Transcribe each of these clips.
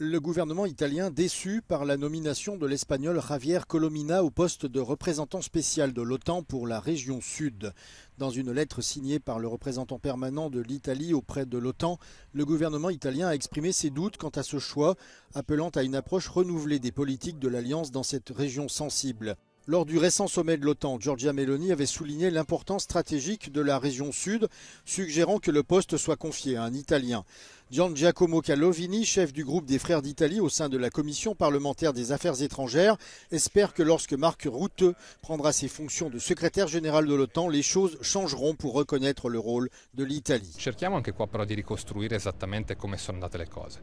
Le gouvernement italien déçu par la nomination de l'Espagnol Javier Colomina au poste de représentant spécial de l'OTAN pour la région sud. Dans une lettre signée par le représentant permanent de l'Italie auprès de l'OTAN, le gouvernement italien a exprimé ses doutes quant à ce choix, appelant à une approche renouvelée des politiques de l'Alliance dans cette région sensible. Lors du récent sommet de l'OTAN, Giorgia Meloni avait souligné l'importance stratégique de la région sud, suggérant que le poste soit confié à un Italien. Gian Giacomo Calovini, chef du groupe des Frères d'Italie au sein de la Commission parlementaire des affaires étrangères, espère que lorsque Marc Routeux prendra ses fonctions de secrétaire général de l'OTAN, les choses changeront pour reconnaître le rôle de l'Italie. Cerchiamo anche qua però di ricostruire esattamente come sono andate le cose.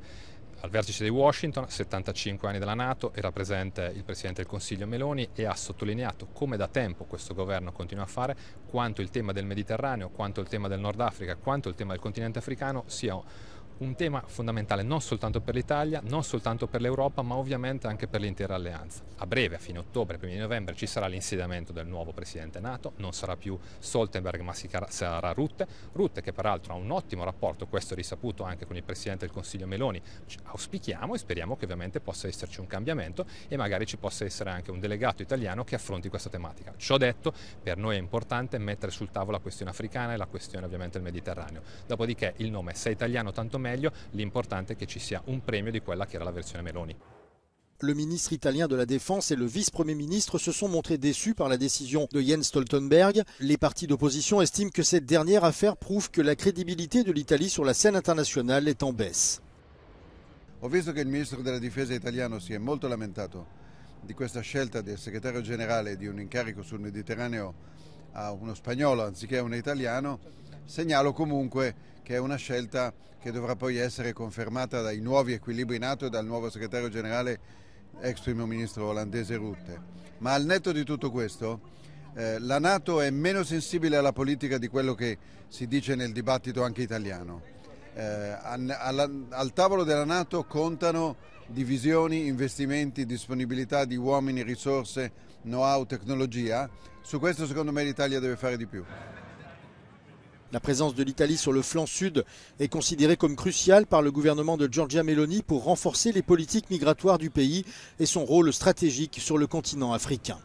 Al vertice di Washington, 75 anni dalla Nato, era presente il Presidente del Consiglio Meloni e ha sottolineato, come da tempo questo governo continua a fare, quanto il tema del Mediterraneo, quanto il tema del Nord Africa, quanto il tema del continente africano sia un tema fondamentale non soltanto per l'Italia, non soltanto per l'Europa, ma ovviamente anche per l'intera alleanza. A breve, a fine ottobre, primi di novembre, ci sarà l'insediamento del nuovo presidente NATO, non sarà più Stoltenberg ma sarà Rutte, Rutte che peraltro ha un ottimo rapporto, questo è risaputo anche con il presidente del Consiglio Meloni, auspichiamo e speriamo che ovviamente possa esserci un cambiamento e magari ci possa essere anche un delegato italiano che affronti questa tematica. Ciò detto, per noi è importante mettere sul tavolo la questione africana e la questione ovviamente del Mediterraneo. Dopodiché il nome, se è italiano tanto meno, meglio, l'importante è che ci sia un premio di quella che era la versione Meloni. Le ministre italien de la Défense et le vice-premier ministre se sont montrés déçus par la décision de Jens Stoltenberg. Les partis d'opposition estiment que cette dernière affaire prouve que la crédibilité de l'Italie sur la scène internationale est en baisse. Ho visto che il ministro della difesa italiano si è molto lamentato di questa scelta del segretario generale di un incarico sul Mediterraneo a uno spagnolo anziché a un italiano. Segnalo comunque che è una scelta che dovrà poi essere confermata dai nuovi equilibri NATO e dal nuovo segretario generale ex primo ministro olandese Rutte. Ma al netto di tutto questo, eh, la Nato è meno sensibile alla politica di quello che si dice nel dibattito anche italiano. Eh, al, al tavolo della Nato contano divisioni, investimenti, disponibilità di uomini, risorse, know-how, tecnologia. Su questo secondo me l'Italia deve fare di più. La présence de l'Italie sur le flanc sud est considérée comme cruciale par le gouvernement de Giorgia Meloni pour renforcer les politiques migratoires du pays et son rôle stratégique sur le continent africain.